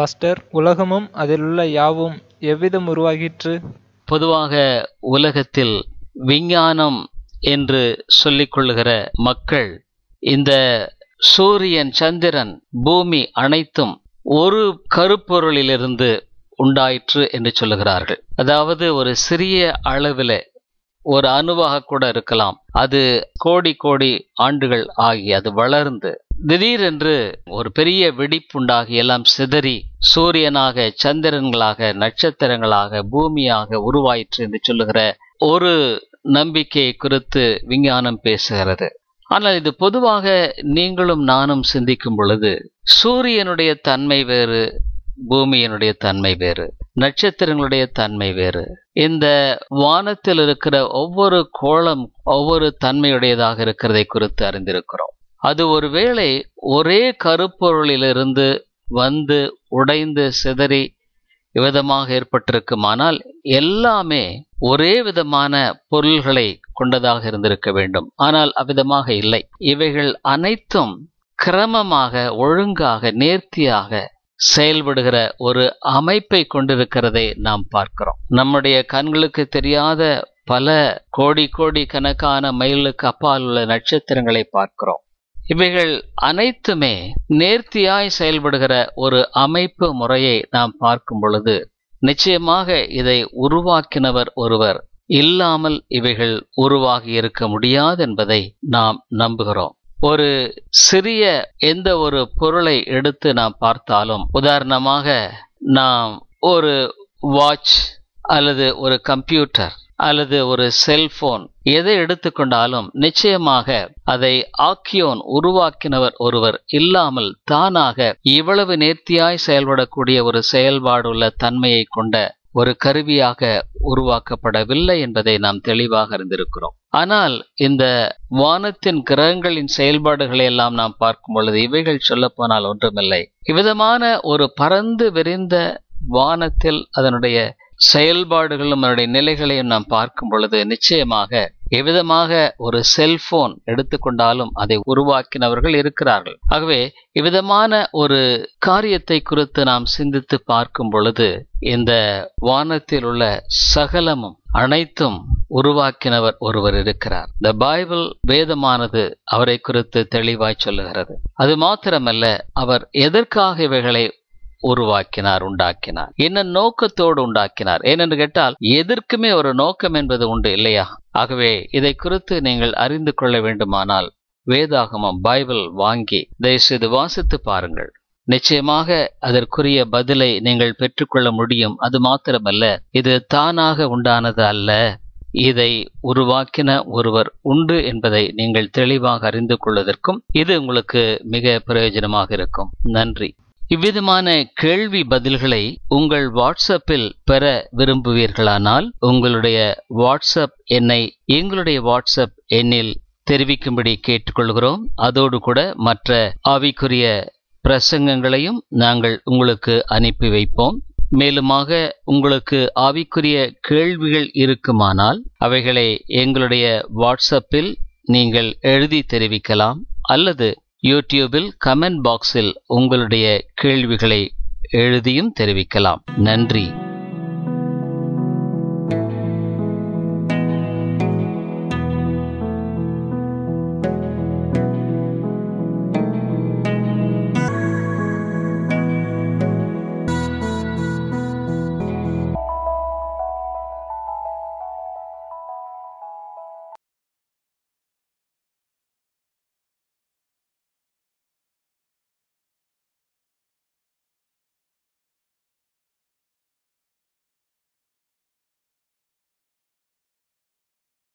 pastor உலகமும் அதிலுள்ள யாவும் எவ்விதம் உருவாகிற்று பொதுவாக உலகத்தில் விஞ்ஞானம் என்று சொல்லிக்கொள்ளுகிற மக்கள் இந்த சூரியன் சந்திரன் பூமி அனைத்தும் ஒரு கருப்பொருளிலிருந்து உண்டாயிற்று என்று சொல்லுகிறார்கள் அதாவது ஒரு சிறிய அளவில் ஒரு அணுவாக கூட இருக்கலாம் அது கோடி கோடி ஆண்டுகள் ஆகி அது வளர்ந்து திடீரென்று ஒரு பெரிய வெடிப்புண்டாகி எல்லாம் சிதறி சூரியனாக சந்திரன்களாக நட்சத்திரங்களாக பூமியாக உருவாயிற்று என்று சொல்லுகிற ஒரு நம்பிக்கை குறித்து விஞ்ஞானம் பேசுகிறது ஆனால் இது பொதுவாக நீங்களும் நானும் சிந்திக்கும் பொழுது சூரியனுடைய தன்மை வேறு பூமியினுடைய தன்மை வேறு நட்சத்திரங்களுடைய தன்மை வேறு இந்த வானத்தில் இருக்கிற ஒவ்வொரு கோளம் ஒவ்வொரு தன்மையுடையதாக இருக்கிறதை குறித்து அறிந்திருக்கிறோம் அது ஒருவேளை ஒரே கருப்பொருளிலிருந்து வந்து உடைந்து சிதறி விதமாக ஏற்பட்டிருக்குமானால் எல்லாமே ஒரே விதமான பொருள்களை கொண்டதாக இருந்திருக்க வேண்டும் ஆனால் அவ்விதமாக இல்லை இவைகள் அனைத்தும் கிரமமாக ஒழுங்காக நேர்த்தியாக செயல்படுகிற ஒரு அமைப்பை கொண்டிருக்கிறதை நாம் பார்க்கிறோம் நம்முடைய கண்களுக்கு தெரியாத பல கோடி கோடி கணக்கான மைலுக்கு அப்பால் உள்ள நட்சத்திரங்களை பார்க்கிறோம் இவைகள் அனைத்துமே நேர்த்தியாய் செயல்படுகிற ஒரு அமைப்பு முறையை நாம் பார்க்கும் பொழுது நிச்சயமாக இதை உருவாக்கினவர் ஒருவர் இல்லாமல் இவைகள் உருவாகி இருக்க முடியாது என்பதை நாம் நம்புகிறோம் ஒரு சிறிய எந்த ஒரு பொருளை எடுத்து நாம் பார்த்தாலும் உதாரணமாக நாம் ஒரு வாட்ச் அல்லது ஒரு கம்ப்யூட்டர் அல்லது ஒரு செல்போன் எதை எடுத்துக்கொண்டாலும் நிச்சயமாக அதை ஆக்கியோன் உருவாக்கினவர் ஒருவர் இல்லாமல் தானாக இவ்வளவு நேர்த்தியாய் செயல்படக்கூடிய ஒரு செயல்பாடுள்ள தன்மையை கொண்ட ஒரு கருவியாக உருவாக்கப்படவில்லை என்பதை நாம் தெளிவாக அறிந்திருக்கிறோம் ஆனால் இந்த வானத்தின் கிரகங்களின் செயல்பாடுகளை எல்லாம் நாம் பார்க்கும் பொழுது இவைகள் சொல்லப்போனால் ஒன்றுமில்லை இவ்விதமான ஒரு பறந்து விரிந்த வானத்தில் அதனுடைய செயல்பாடுகளும் அதனுடைய நிலைகளையும் நாம் பார்க்கும் பொழுது நிச்சயமாக எவ்விதமாக ஒரு செல்போன் எடுத்துக்கொண்டாலும் அதை உருவாக்கினவர்கள் இருக்கிறார்கள் ஆகவே இவ்விதமான ஒரு காரியத்தை குறித்து நாம் சிந்தித்து பார்க்கும் பொழுது இந்த வானத்தில் உள்ள சகலமும் அனைத்தும் உருவாக்கினவர் ஒருவர் இருக்கிறார் த பைபிள் வேதமானது அவரை குறித்து தெளிவாய் சொல்லுகிறது அது மாத்திரமல்ல அவர் எதற்காக இவைகளை உருவாக்கினார் உண்டாக்கினார் என்ன நோக்கத்தோடு உண்டாக்கினார் ஏனென்று கேட்டால் எதற்குமே ஒரு நோக்கம் என்பது உண்டு இல்லையா ஆகவே இதை குறித்து நீங்கள் அறிந்து கொள்ள வேண்டுமானால் வேதாகமம் பைபிள் வாங்கி தயவுசெய்து வாசித்து பாருங்கள் நிச்சயமாக அதற்குரிய பதிலை நீங்கள் பெற்றுக்கொள்ள முடியும் அது மாத்திரமல்ல இது தானாக உண்டானது அல்ல இதை உருவாக்கின ஒருவர் உண்டு என்பதை நீங்கள் தெளிவாக அறிந்து கொள்வதற்கும் இது உங்களுக்கு மிக பிரயோஜனமாக இருக்கும் நன்றி இவ்விதமான கேள்வி பதில்களை உங்கள் வாட்ஸ்அப்பில் பெற விரும்புவீர்களானால் உங்களுடைய வாட்ஸ்அப் எண்ணை எங்களுடைய வாட்ஸ்அப் எண்ணில் தெரிவிக்கும்படி கேட்டுக்கொள்கிறோம் அதோடு கூட மற்ற ஆவிக்குரிய பிரசங்கங்களையும் நாங்கள் உங்களுக்கு அனுப்பி வைப்போம் மேலுமாக உங்களுக்கு ஆவிக்குரிய கேள்விகள் இருக்குமானால் அவைகளை எங்களுடைய வாட்ஸ்அப்பில் நீங்கள் எழுதி தெரிவிக்கலாம் அல்லது யூடியூபில் கமெண்ட் பாக்ஸில் உங்களுடைய கேள்விகளை எழுதியும் தெரிவிக்கலாம் நன்றி